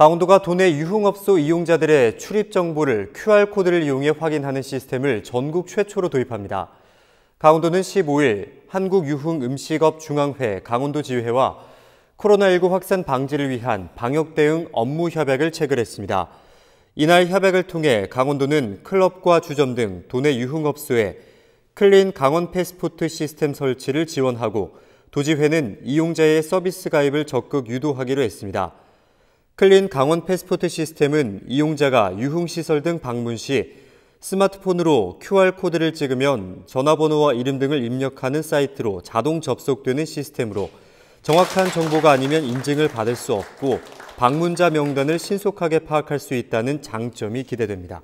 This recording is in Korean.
강원도가 도내 유흥업소 이용자들의 출입 정보를 QR코드를 이용해 확인하는 시스템을 전국 최초로 도입합니다. 강원도는 15일 한국유흥음식업중앙회 강원도지회와 코로나19 확산 방지를 위한 방역 대응 업무 협약을 체결했습니다. 이날 협약을 통해 강원도는 클럽과 주점 등 도내 유흥업소에 클린 강원 패스포트 시스템 설치를 지원하고 도지회는 이용자의 서비스 가입을 적극 유도하기로 했습니다. 클린 강원 패스포트 시스템은 이용자가 유흥시설 등 방문 시 스마트폰으로 QR코드를 찍으면 전화번호와 이름 등을 입력하는 사이트로 자동 접속되는 시스템으로 정확한 정보가 아니면 인증을 받을 수 없고 방문자 명단을 신속하게 파악할 수 있다는 장점이 기대됩니다.